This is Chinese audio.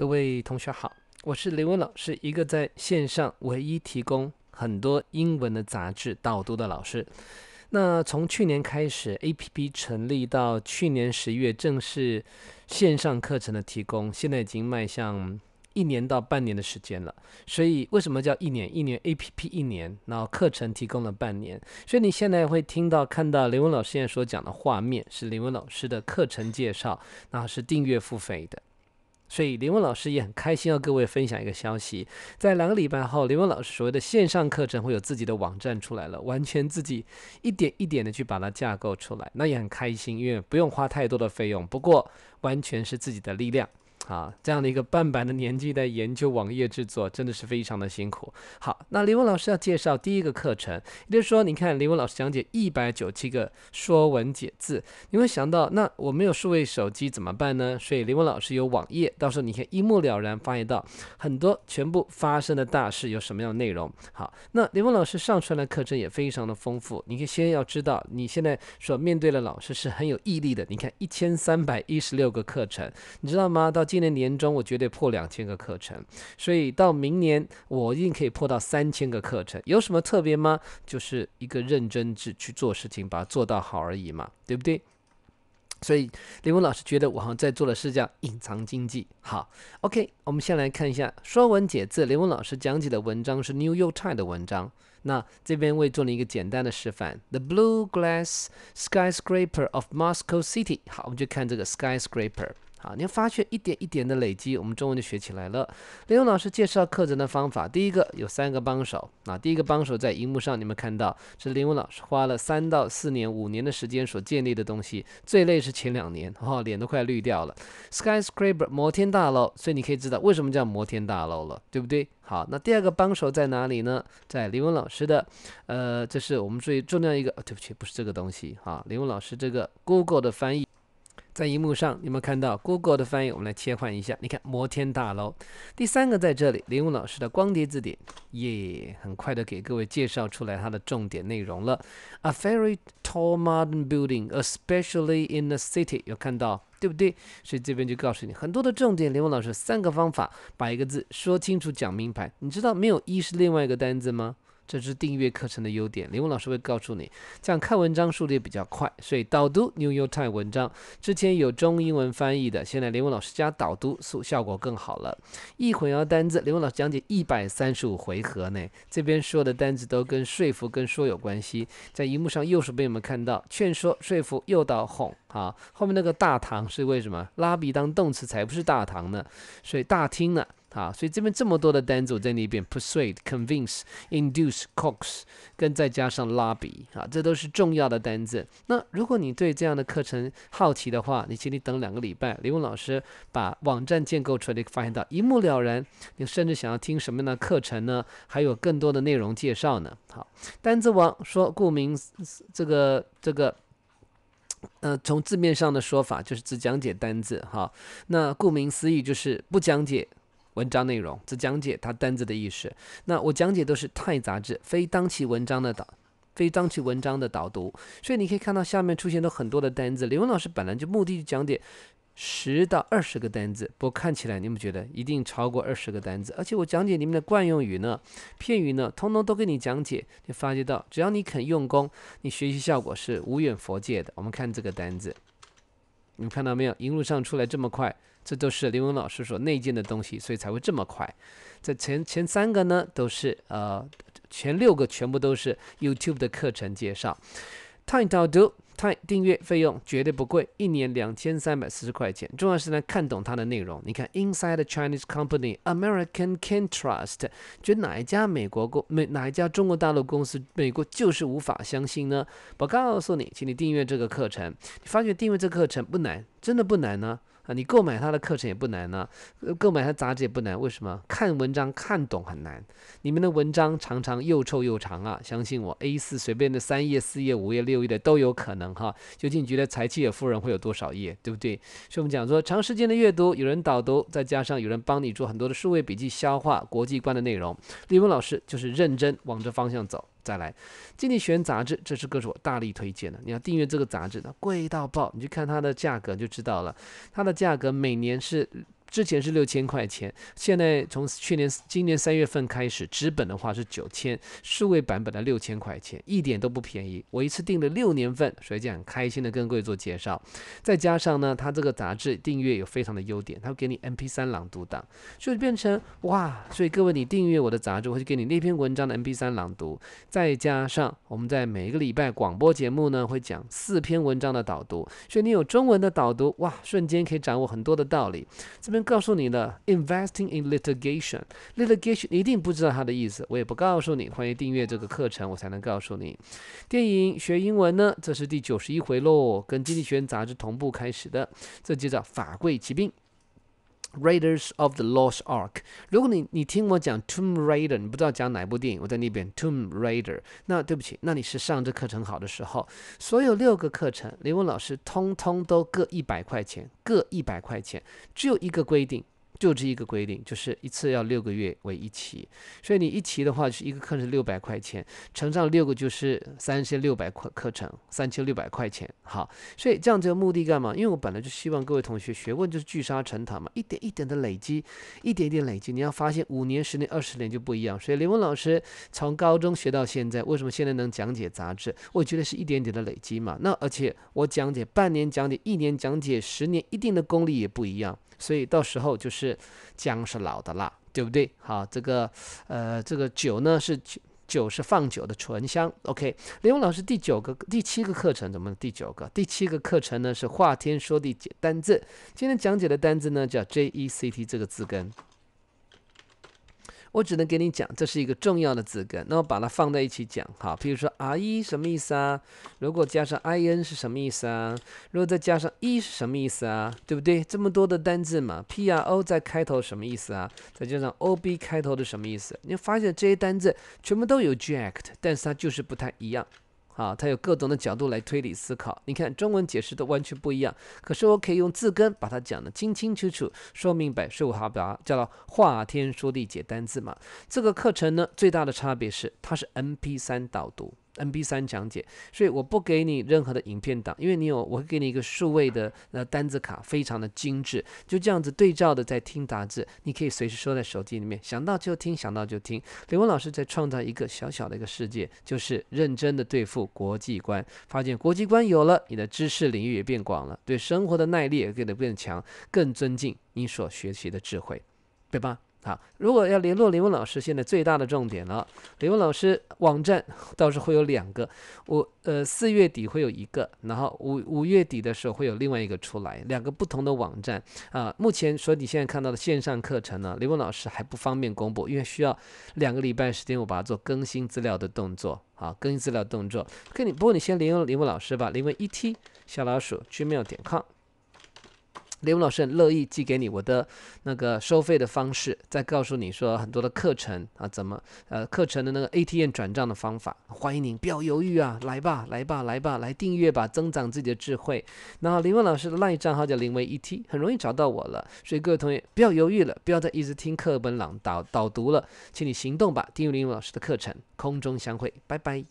各位同学好，我是林文老师，一个在线上唯一提供很多英文的杂志导读的老师。那从去年开始，APP 成立到去年十月正式线上课程的提供，现在已经迈向一年到半年的时间了。所以为什么叫一年？一年 APP 一年，然后课程提供了半年。所以你现在会听到看到林文老师现在所讲的画面是林文老师的课程介绍，那是订阅付费的。所以林文老师也很开心，要各位分享一个消息，在两个礼拜后，林文老师所谓的线上课程会有自己的网站出来了，完全自己一点一点的去把它架构出来，那也很开心，因为不用花太多的费用，不过完全是自己的力量。啊，这样的一个半百的年纪在研究网页制作，真的是非常的辛苦。好，那李文老师要介绍第一个课程，也就是说，你看李文老师讲解一百九七个《说文解字》，你会想到，那我没有数位手机怎么办呢？所以李文老师有网页，到时候你可以一目了然，发现到很多全部发生的大事有什么样的内容。好，那李文老师上传的课程也非常的丰富，你可以先要知道你现在所面对的老师是很有毅力的。你看一千三百一十六个课程，你知道吗？到今今年年中我绝对破两千个课程，所以到明年我一定可以破到三千个课程。有什么特别吗？就是一个认真志去做事情，把它做到好而已嘛，对不对？所以林文老师觉得我好像在做的是叫隐藏经济。好，OK，我们先来看一下《说文解字》。林文老师讲解的文章是《New York Times》的文章。那这边为做了一个简单的示范：The Blue Glass Skyscraper of Moscow City。好，我们就看这个 Skyscraper。好，你发现一点一点的累积，我们中文就学起来了。林文老师介绍课程的方法，第一个有三个帮手。啊。第一个帮手在荧幕上，你们看到，是林文老师花了三到四年、五年的时间所建立的东西。最累是前两年，哦，脸都快绿掉了。Skyscraper 摩天大楼，所以你可以知道为什么叫摩天大楼了，对不对？好，那第二个帮手在哪里呢？在林文老师的，呃，这是我们最重要一个，哦、对不起，不是这个东西。哈，林文老师这个 Google 的翻译。在荧幕上，你们看到 Google 的翻译？我们来切换一下。你看，摩天大楼，第三个在这里。林文老师的光碟字典，耶，很快的给各位介绍出来它的重点内容了。A very tall modern building, especially in the city，有看到对不对？所以这边就告诉你很多的重点。林文老师三个方法，把一个字说清楚、讲明白。你知道没有？一是另外一个单字吗？这是订阅课程的优点，林文老师会告诉你，这样看文章速度也比较快，所以导读《New York Times》文章之前有中英文翻译的，现在林文老师加导读，效效果更好了。一混淆单字，林文老师讲解一百三十五回合呢，这边说的单词都跟说服、跟说有关系，在荧幕上右手边我们看到劝说、说服、诱导、哄，好，后面那个大堂是为什么？拉比当动词才不是大堂呢，所以大厅呢？啊，所以这边这么多的单子在那边，persuade, convince, induce, coax，跟再加上 lobby 啊，这都是重要的单子。那如果你对这样的课程好奇的话，你请你等两个礼拜，李文老师把网站建构出来，你发现到一目了然。你甚至想要听什么样的课程呢？还有更多的内容介绍呢？好，单字王说，顾名这个这个，呃，从字面上的说法就是只讲解单字，哈，那顾名思义就是不讲解。文章内容，只讲解它单字的意思。那我讲解都是泰杂志，非当期文章的导，非当期文章的导读。所以你可以看到下面出现了很多的单字。刘文老师本来就目的就讲解十到二十个单字，不过看起来你们觉得一定超过二十个单字。而且我讲解里面的惯用语呢、片语呢，通通都给你讲解。你发觉到，只要你肯用功，你学习效果是无远佛界的。我们看这个单字。你们看到没有？一路上出来这么快，这都是林文老师所内建的东西，所以才会这么快。这前前三个呢，都是呃，前六个全部都是 YouTube 的课程介绍。太 do。订阅费用绝对不贵，一年两千三百四十块钱。重要是呢，看懂它的内容。你看，《Inside the Chinese Company》，American Can't r u s t 觉得哪一家美国公，哪一家中国大陆公司，美国就是无法相信呢？我告诉你，请你订阅这个课程。你发觉订阅这课程不难，真的不难呢。啊，你购买他的课程也不难呢，购买他杂志也不难。为什么看文章看懂很难？你们的文章常常又臭又长啊！相信我，A4 随便的三页、四页、五页、六页的都有可能哈。究竟你觉得《才气也富人》会有多少页？对不对？所以我们讲说，长时间的阅读，有人导读，再加上有人帮你做很多的数位笔记，消化国际观的内容。立文老师就是认真往这方向走。再来，《经济学》杂志，这是歌手我大力推荐的。你要订阅这个杂志，它贵到爆，你去看它的价格就知道了。它的价格每年是。之前是六千块钱，现在从去年今年三月份开始，纸本的话是九千，数位版本的六千块钱，一点都不便宜。我一次订了六年份，所以讲开心的跟各位做介绍。再加上呢，它这个杂志订阅有非常的优点，它会给你 M P 三朗读档，所以变成哇，所以各位你订阅我的杂志，会给你那篇文章的 M P 三朗读，再加上我们在每一个礼拜广播节目呢，会讲四篇文章的导读，所以你有中文的导读，哇，瞬间可以掌握很多的道理。这边。告诉你了，investing in litigation，litigation 一定不知道它的意思，我也不告诉你。欢迎订阅这个课程，我才能告诉你。电影学英文呢，这是第九十一回喽，跟《经济学人》杂志同步开始的。这就叫法贵疾病。《Raiders of the Lost Ark》，如果你你听我讲《Tomb Raider》，你不知道讲哪部电影，我在那边《Tomb Raider》。那对不起，那你是上这课程好的时候，所有六个课程，李文老师通通都各一百块钱，各一百块钱，只有一个规定。就这一个规定，就是一次要六个月为一期，所以你一期的话是一个课是六百块钱，乘上六个就是三千六百块课程，三千六百块钱。好，所以这样子的目的干嘛？因为我本来就希望各位同学，学问就是聚沙成塔嘛，一点一点的累积，一点一点累积，你要发现五年、十年、二十年就不一样。所以林文老师从高中学到现在，为什么现在能讲解杂志？我觉得是一点点的累积嘛。那而且我讲解半年讲解一年讲解十年，一定的功力也不一样。所以到时候就是。姜是老的辣，对不对？好，这个呃，这个酒呢是酒酒是放酒的醇香。OK，林文老师第九个第七个课程怎么？第九个第七个课程呢是话天说地解单字。今天讲解的单字呢叫 JECT 这个字根。我只能给你讲，这是一个重要的字根，那我把它放在一起讲，好，比如说 r 一什么意思啊？如果加上 i n 是什么意思啊？如果再加上一是什么意思啊？对不对？这么多的单字嘛，p r o 在开头什么意思啊？再加上 o b 开头的什么意思？你发现这些单字全部都有 ject，但是它就是不太一样。啊，它有各种的角度来推理思考。你看中文解释都完全不一样，可是我可以用字根把它讲得清清楚楚，说明白、说好白，叫做画天说地解单字嘛。这个课程呢，最大的差别是它是 M P 三导读。N B 三讲解，所以我不给你任何的影片档，因为你有，我会给你一个数位的呃单字卡，非常的精致，就这样子对照的在听打字，你可以随时收在手机里面，想到就听，想到就听。刘文老师在创造一个小小的一个世界，就是认真的对付国际观，发现国际观有了，你的知识领域也变广了，对生活的耐力也变得更强，更尊敬你所学习的智慧，对吧？好，如果要联络林文老师，现在最大的重点了。林文老师网站倒是会有两个，我呃四月底会有一个，然后五五月底的时候会有另外一个出来，两个不同的网站啊。目前所你现在看到的线上课程呢，林文老师还不方便公布，因为需要两个礼拜时间我把它做更新资料的动作。好，更新资料动作，跟你不过你先联络林文老师吧，林文 e t 小老鼠 gmail 点 com。林文老师很乐意寄给你我的那个收费的方式，再告诉你说很多的课程啊，怎么呃课程的那个 a t m 转账的方法，欢迎您不要犹豫啊，来吧来吧来吧来订阅吧，增长自己的智慧。那林文老师的那一账号叫林维 e t 很容易找到我了。所以各位同学不要犹豫了，不要再一直听课本朗导导读了，请你行动吧，订阅林文老师的课程，空中相会，拜拜。